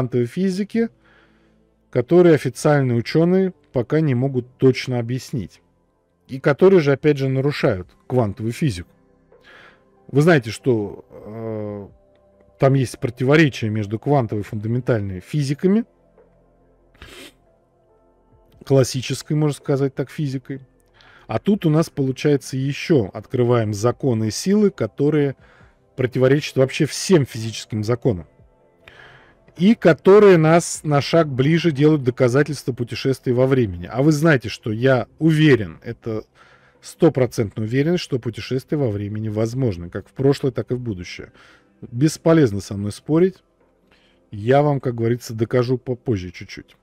квантовой физики, которые официальные ученые пока не могут точно объяснить. И которые же, опять же, нарушают квантовую физику. Вы знаете, что э, там есть противоречие между квантовой и фундаментальной физиками, классической, можно сказать так, физикой. А тут у нас получается еще открываем законы силы, которые противоречат вообще всем физическим законам и которые нас на шаг ближе делают доказательства путешествий во времени. А вы знаете, что я уверен, это стопроцентно уверен, что путешествия во времени возможны, как в прошлое, так и в будущее. Бесполезно со мной спорить. Я вам, как говорится, докажу попозже чуть-чуть.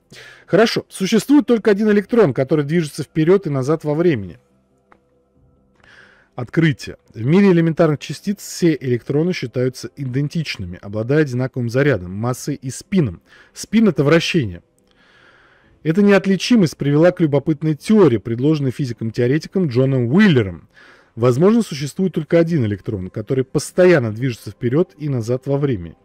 Хорошо. Существует только один электрон, который движется вперед и назад во времени – Открытие. В мире элементарных частиц все электроны считаются идентичными, обладая одинаковым зарядом, массой и спином. Спин – это вращение. Эта неотличимость привела к любопытной теории, предложенной физиком-теоретиком Джоном Уиллером. Возможно, существует только один электрон, который постоянно движется вперед и назад во времени.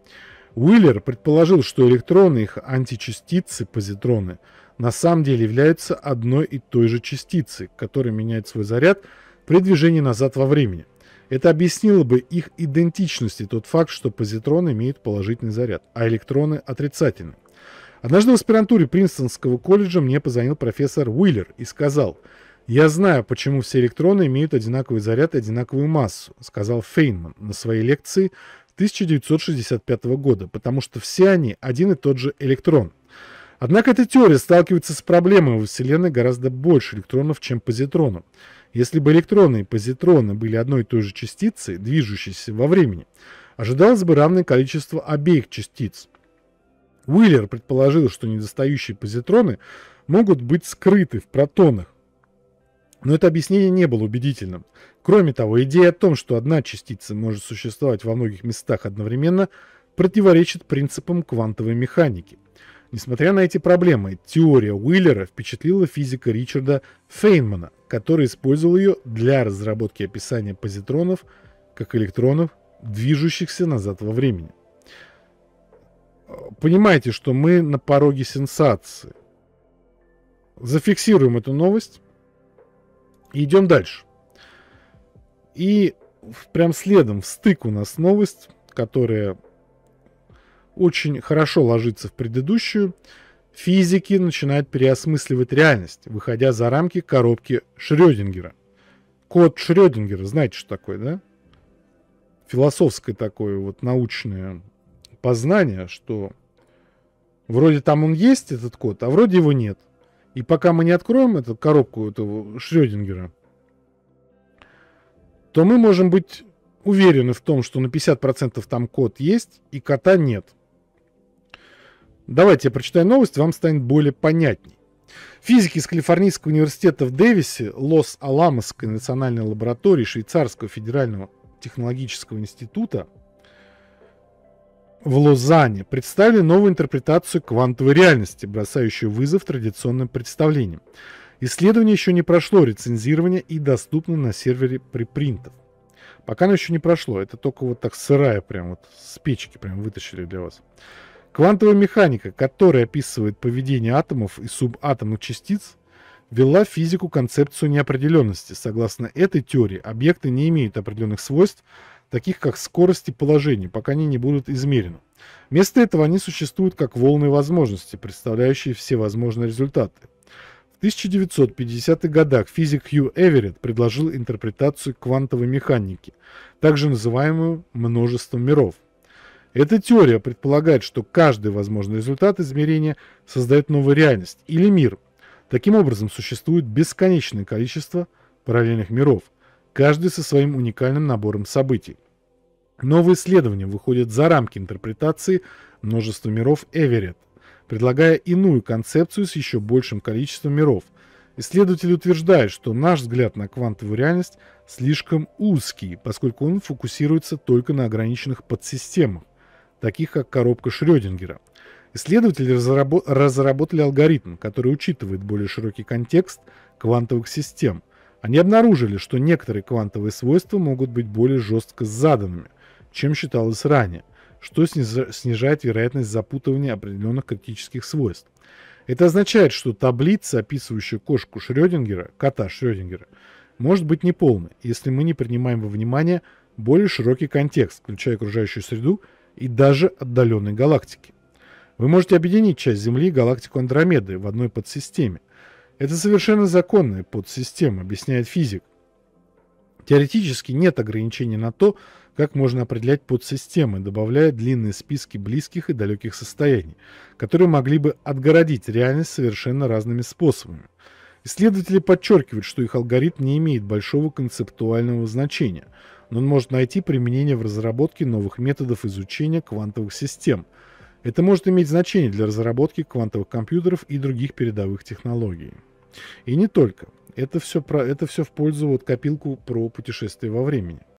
Уиллер предположил, что электроны, их античастицы, позитроны, на самом деле являются одной и той же частицей, которая меняет свой заряд – при движении назад во времени. Это объяснило бы их идентичности тот факт, что позитроны имеют положительный заряд, а электроны – отрицательный. Однажды в аспирантуре Принстонского колледжа мне позвонил профессор Уиллер и сказал, «Я знаю, почему все электроны имеют одинаковый заряд и одинаковую массу», сказал Фейнман на своей лекции 1965 года, потому что все они один и тот же электрон – Однако эта теория сталкивается с проблемой во Вселенной гораздо больше электронов, чем позитронов. Если бы электроны и позитроны были одной и той же частицей, движущейся во времени, ожидалось бы равное количество обеих частиц. Уиллер предположил, что недостающие позитроны могут быть скрыты в протонах, но это объяснение не было убедительным. Кроме того, идея о том, что одна частица может существовать во многих местах одновременно, противоречит принципам квантовой механики. Несмотря на эти проблемы, теория Уиллера впечатлила физика Ричарда Фейнмана, который использовал ее для разработки описания позитронов как электронов, движущихся назад во времени. Понимаете, что мы на пороге сенсации. Зафиксируем эту новость идем дальше. И прям следом в стык у нас новость, которая очень хорошо ложится в предыдущую, физики начинают переосмысливать реальность, выходя за рамки коробки Шрёдингера. Код Шрёдингера, знаете, что такое, да? Философское такое вот научное познание, что вроде там он есть, этот код, а вроде его нет. И пока мы не откроем эту коробку этого Шрёдингера, то мы можем быть уверены в том, что на 50% там код есть и кота нет – Давайте я прочитаю новость, вам станет более понятней. Физики из Калифорнийского университета в Дэвисе, Лос-Аламосской национальной лаборатории Швейцарского федерального технологического института в Лозанне представили новую интерпретацию квантовой реальности, бросающую вызов традиционным представлениям. Исследование еще не прошло рецензирование и доступно на сервере припринтов. Пока оно еще не прошло, это только вот так сырая, прям вот с печки прям вытащили для вас. Квантовая механика, которая описывает поведение атомов и субатомных частиц, ввела в физику концепцию неопределенности. Согласно этой теории, объекты не имеют определенных свойств, таких как скорость и положение, пока они не будут измерены. Вместо этого они существуют как волны возможности, представляющие все возможные результаты. В 1950-х годах физик Хью Эверетт предложил интерпретацию квантовой механики, также называемую множеством миров – эта теория предполагает, что каждый возможный результат измерения создает новую реальность или мир. Таким образом, существует бесконечное количество параллельных миров, каждый со своим уникальным набором событий. Новые исследования выходят за рамки интерпретации множества миров Эверетт, предлагая иную концепцию с еще большим количеством миров. Исследователи утверждают, что наш взгляд на квантовую реальность слишком узкий, поскольку он фокусируется только на ограниченных подсистемах таких как коробка Шрёдингера. Исследователи разработ разработали алгоритм, который учитывает более широкий контекст квантовых систем. Они обнаружили, что некоторые квантовые свойства могут быть более жестко заданными, чем считалось ранее, что снижает вероятность запутывания определенных критических свойств. Это означает, что таблица, описывающая кошку Шрёдингера, кота Шрёдингера, может быть неполной, если мы не принимаем во внимание более широкий контекст, включая окружающую среду и даже отдаленной галактики. Вы можете объединить часть Земли и галактику Андромеды в одной подсистеме. Это совершенно законная подсистема, объясняет физик. Теоретически нет ограничений на то, как можно определять подсистемы, добавляя длинные списки близких и далеких состояний, которые могли бы отгородить реальность совершенно разными способами. Исследователи подчеркивают, что их алгоритм не имеет большого концептуального значения – но он может найти применение в разработке новых методов изучения квантовых систем. Это может иметь значение для разработки квантовых компьютеров и других передовых технологий. И не только. Это все, про, это все в пользу вот копилку про путешествие во времени.